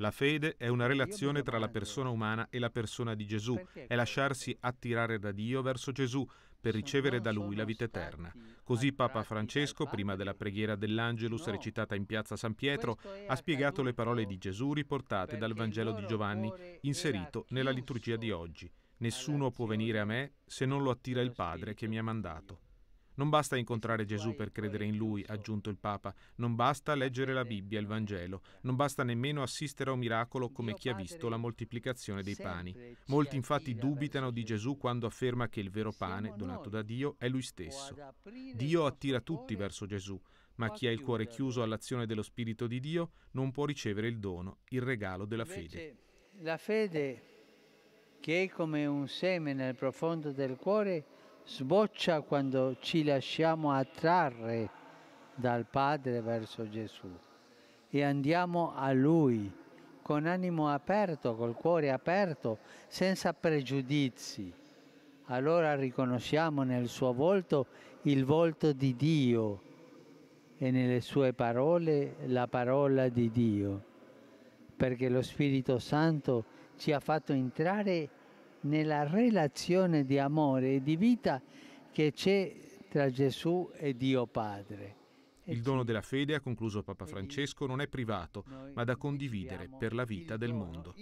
La fede è una relazione tra la persona umana e la persona di Gesù, è lasciarsi attirare da Dio verso Gesù per ricevere da Lui la vita eterna. Così Papa Francesco, prima della preghiera dell'Angelus recitata in piazza San Pietro, ha spiegato le parole di Gesù riportate dal Vangelo di Giovanni, inserito nella liturgia di oggi. Nessuno può venire a me se non lo attira il Padre che mi ha mandato. Non basta incontrare Gesù per credere in lui, ha aggiunto il Papa, non basta leggere la Bibbia, il Vangelo, non basta nemmeno assistere a un miracolo come chi ha visto la moltiplicazione dei pani. Molti infatti dubitano di Gesù quando afferma che il vero pane, donato da Dio, è lui stesso. Dio attira tutti verso Gesù, ma chi ha il cuore chiuso all'azione dello Spirito di Dio non può ricevere il dono, il regalo della fede. La fede che è come un seme nel profondo del cuore, sboccia quando ci lasciamo attrarre dal Padre verso Gesù e andiamo a Lui con animo aperto, col cuore aperto, senza pregiudizi. Allora riconosciamo nel suo volto il volto di Dio e nelle sue parole la parola di Dio, perché lo Spirito Santo ci ha fatto entrare nella relazione di amore e di vita che c'è tra Gesù e Dio Padre. Il dono della fede, ha concluso Papa Francesco, non è privato, ma da condividere per la vita del mondo.